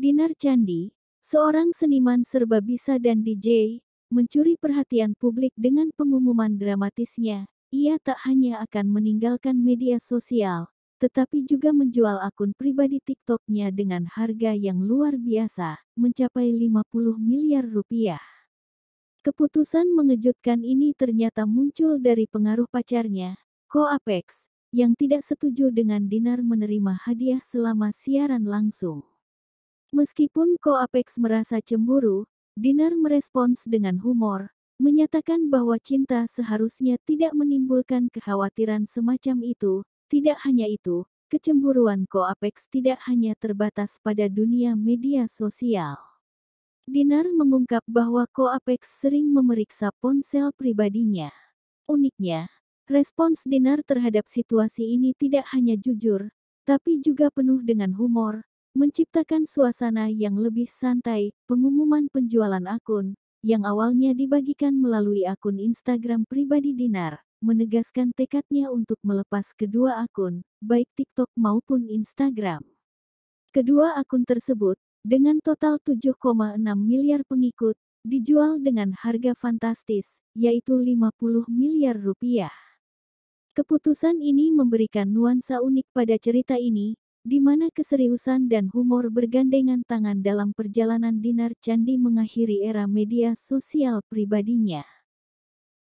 Dinar Candi, seorang seniman serba bisa dan DJ, mencuri perhatian publik dengan pengumuman dramatisnya. Ia tak hanya akan meninggalkan media sosial, tetapi juga menjual akun pribadi TikToknya dengan harga yang luar biasa, mencapai 50 miliar rupiah. Keputusan mengejutkan ini ternyata muncul dari pengaruh pacarnya, Ko Apex, yang tidak setuju dengan Dinar menerima hadiah selama siaran langsung. Meskipun Ko Apex merasa cemburu, Dinar merespons dengan humor, menyatakan bahwa cinta seharusnya tidak menimbulkan kekhawatiran semacam itu. Tidak hanya itu, kecemburuan Ko Apex tidak hanya terbatas pada dunia media sosial. Dinar mengungkap bahwa Ko Apex sering memeriksa ponsel pribadinya. Uniknya, respons Dinar terhadap situasi ini tidak hanya jujur, tapi juga penuh dengan humor, menciptakan suasana yang lebih santai. Pengumuman penjualan akun yang awalnya dibagikan melalui akun Instagram pribadi Dinar menegaskan tekadnya untuk melepas kedua akun, baik TikTok maupun Instagram. Kedua akun tersebut, dengan total 7,6 miliar pengikut, dijual dengan harga fantastis, yaitu 50 miliar rupiah. Keputusan ini memberikan nuansa unik pada cerita ini, di mana keseriusan dan humor bergandengan tangan dalam perjalanan Dinar Candi mengakhiri era media sosial pribadinya.